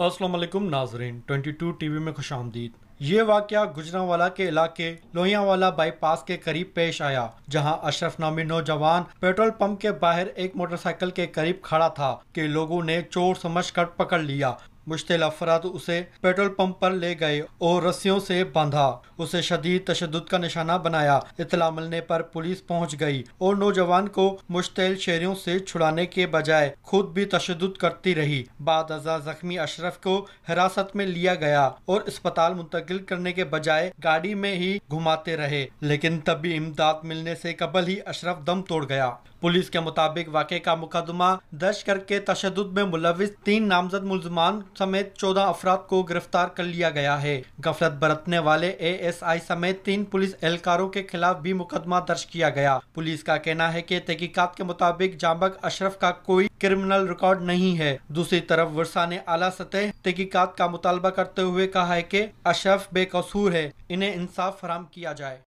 असलम नाजरीन 22 टीवी में खुश आमदीद ये वाक़ गुजरावाला के इलाके लोहियावाला बाईपास के करीब पेश आया जहां अशरफ नामी नौजवान पेट्रोल पंप के बाहर एक मोटरसाइकिल के करीब खड़ा था कि लोगों ने चोर समझकर पकड़ लिया मुश्तिल अफराद उसे पेट्रोल पंप पर ले गए और रस्सियों से बांधा उसे शदीद तशद का निशाना बनाया इतला मिलने पर पुलिस पहुंच गई और नौजवान को मुश्तिल शहरों से छुड़ाने के बजाय खुद भी तशद करती रही बाद अजा जख्मी अशरफ को हिरासत में लिया गया और अस्पताल मुंतकिल करने के बजाय गाड़ी में ही घुमाते रहे लेकिन तभी इमदाद मिलने से कबल ही अशरफ दम तोड़ गया पुलिस के मुताबिक वाक़े का मुकदमा दर्ज करके तशद में मुलविस तीन नामजद मुलजमान समेत चौदह अफराद को गिरफ्तार कर लिया गया है गफलत बरतने वाले एएसआई समेत तीन पुलिस एहलकारों के खिलाफ भी मुकदमा दर्ज किया गया पुलिस का कहना है की तहकीकत के मुताबिक जाम्बक अशरफ का कोई क्रिमिनल रिकॉर्ड नहीं है दूसरी तरफ वर्षा ने आला सतह तहकीकत का मुतालबा करते हुए कहा है की अशरफ बेकसूर है इन्हें इंसाफ फराम किया जाए